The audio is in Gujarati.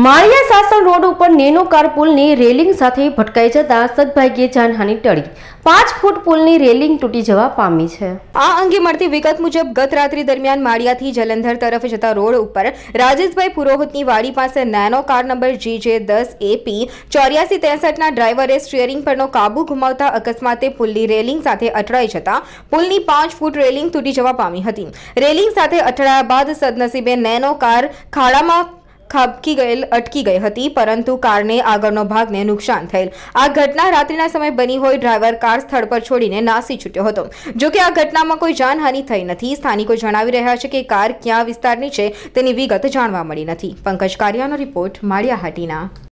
માળિયા સાસણ રોડ ઉપર નેનો કાર પુલની રેલિંગ સાથે ભટકાઈ જતા સદભાગ્યે જાનહાની ટળી પાંચ ફૂટ પુલની રેલિંગ તૂટી જવા પામી છે આ અંગે મળતી વિગત મુજબ ગત રાત્રિ દરમિયાન માળિયાથી જલંધર તરફ જતા રોડ ઉપર રાજેશભાઈ પુરોહિતની વાડી પાસે નેનો કાર નંબર જી જે દસ એપી ચોર્યાસી ત્રેસઠના ડ્રાઈવરે સ્ટીયરિંગ પરનો કાબુ ગુમાવતા અકસ્માતે પુલની રેલિંગ સાથે અથડાઈ જતા પુલની પાંચ ફૂટ રેલિંગ તૂટી જવા પામી હતી રેલિંગ સાથે અથડાયા બાદ સદનસીબે નેનો કાર ખાડામાં ખાબકી ગયેલ અટકી ગઈ હતી પરંતુ કારને આગળનો ભાગને નુકસાન થયેલ આ ઘટના રાત્રિના સમય બની હોય ડ્રાઈવર કાર સ્થળ પર છોડીને નાસી છૂટ્યો હતો જો કે આ ઘટનામાં કોઈ જાનહાનિ થઈ નથી સ્થાનિકો જણાવી રહ્યા છે કે કાર ક્યાં વિસ્તારની છે તેની વિગત જાણવા મળી નથી પંકજ કારિયાનો રિપોર્ટ માળિયાહાટીના